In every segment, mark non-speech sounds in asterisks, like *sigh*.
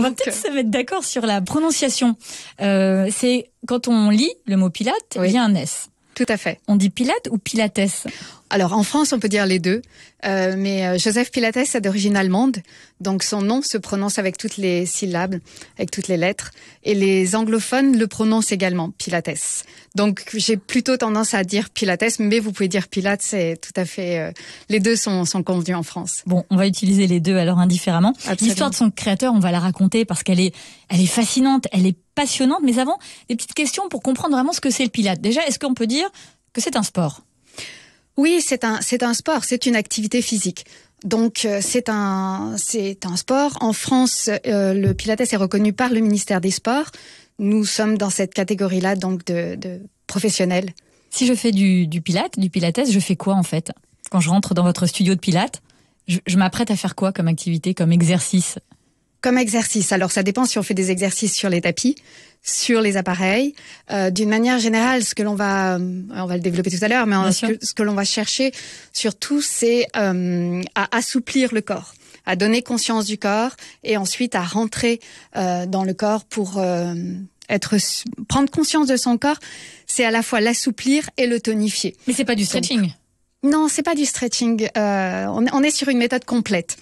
on euh, va peut-être se mettre d'accord sur la prononciation. Euh, c'est quand on lit le mot Pilate, il y a un S. Tout à fait. On dit Pilate ou Pilates alors en France, on peut dire les deux, euh, mais euh, Joseph Pilates est d'origine allemande, donc son nom se prononce avec toutes les syllabes, avec toutes les lettres, et les anglophones le prononcent également, Pilates. Donc j'ai plutôt tendance à dire Pilates, mais vous pouvez dire Pilates, c'est tout à fait... Euh, les deux sont, sont convenus en France. Bon, on va utiliser les deux alors indifféremment. L'histoire de son créateur, on va la raconter parce qu'elle est, elle est fascinante, elle est passionnante, mais avant, des petites questions pour comprendre vraiment ce que c'est le Pilates. Déjà, est-ce qu'on peut dire que c'est un sport oui, c'est un, c'est un sport, c'est une activité physique. Donc euh, c'est un c'est un sport. En France, euh, le Pilates est reconnu par le ministère des Sports. Nous sommes dans cette catégorie-là, donc de, de professionnels. Si je fais du, du Pilates, du Pilates, je fais quoi en fait Quand je rentre dans votre studio de Pilates, je m'apprête à faire quoi comme activité, comme exercice comme exercice, alors ça dépend si on fait des exercices sur les tapis, sur les appareils. Euh, D'une manière générale, ce que l'on va, euh, on va le développer tout à l'heure, mais ce que, l'on va chercher surtout, c'est euh, à assouplir le corps à donner conscience du corps et ensuite à rentrer euh, dans le corps pour euh, être prendre conscience de son corps, c'est à la fois l'assouplir et le tonifier. Mais c'est pas du stretching. non, c'est pas du stretching. Euh, on, on, est sur une méthode complète.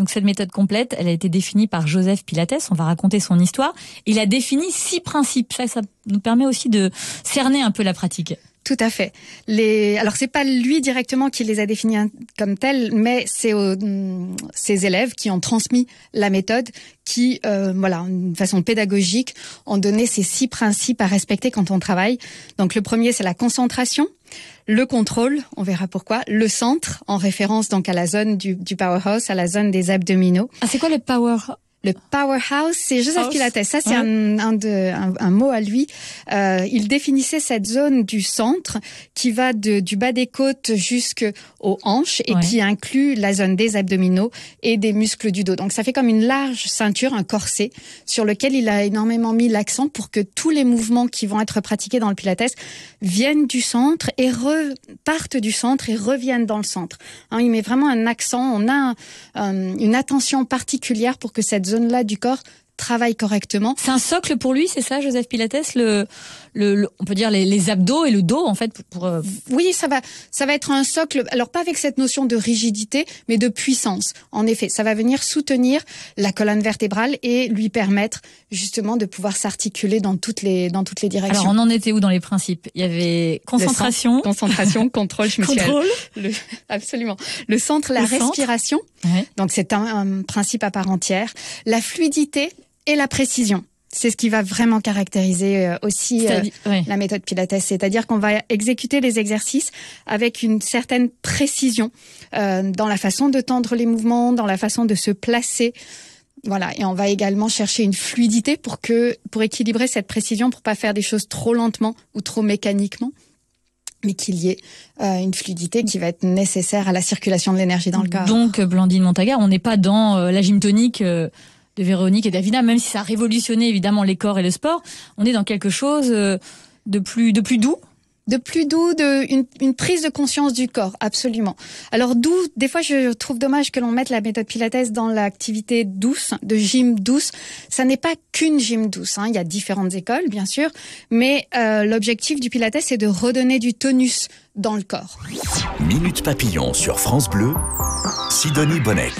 Donc cette méthode complète, elle a été définie par Joseph Pilates. On va raconter son histoire. Il a défini six principes. Ça, ça nous permet aussi de cerner un peu la pratique. Tout à fait. Les... Alors c'est pas lui directement qui les a définis hein, comme tels, mais c'est hum, ses élèves qui ont transmis la méthode, qui, euh, voilà, une façon pédagogique, ont donné ces six principes à respecter quand on travaille. Donc le premier, c'est la concentration le contrôle, on verra pourquoi, le centre, en référence donc à la zone du, du powerhouse, à la zone des abdominaux. Ah, c'est quoi le power le powerhouse, c'est Joseph Pilates. Ça, c'est un, un, de, un, mot à lui. Euh, il définissait cette zone du centre qui va de, du bas des côtes jusqu'aux hanches et qui inclut la zone des abdominaux et des muscles du dos. Donc, ça fait comme une large ceinture, un corset, sur lequel il a énormément mis l'accent pour que tous les mouvements qui vont être pratiqués dans le Pilates viennent du centre et repartent du centre et reviennent dans le centre. Hein, il met vraiment un accent. On a euh, une attention particulière pour que cette zone-là du corps travaille correctement. C'est un socle pour lui, c'est ça, Joseph Pilates, le, le, on peut dire les, abdos et le dos en fait. Pour, euh, Oui, ça va, ça va être un socle. Alors pas avec cette notion de rigidité, mais de puissance. En effet, ça va venir soutenir la colonne vertébrale et lui permettre justement de pouvoir s'articuler dans toutes les dans toutes les directions. Alors on en était où dans les principes Il y avait concentration, concentration, *laughs* contrôle, je contrôle. Le, absolument. Le centre, la respiration. Donc c'est un, un principe à part entière. La fluidité et la précision. C'est ce qui va vraiment caractériser euh, aussi euh, la méthode Pilates, c'est-à-dire qu'on va exécuter les exercices avec une certaine précision euh, dans la façon de tendre les mouvements, dans la façon de se placer. Voilà, et on va également chercher une fluidité pour que pour équilibrer cette précision, pour pas faire des choses trop lentement ou trop mécaniquement, mais qu'il y ait une fluidité qui va être nécessaire à la circulation de l'énergie dans le corps. Donc, Blandine Montagard, on n'est pas dans la gym tonique de Véronique et Davina, même si ça a révolutionné évidemment les corps et le sport, on est dans quelque chose euh, de plus, de plus doux de plus doux, de, une, prise de conscience du corps, absolument. Alors doux, des fois je trouve dommage que l'on mette la méthode Pilates dans l'activité douce, de gym douce. Ça n'est pas qu'une gym douce, hein. il y a différentes écoles bien sûr, mais euh, l'objectif du Pilates c'est de redonner du tonus dans le corps. Minute papillon sur France Bleu, Sidonie Bonnec.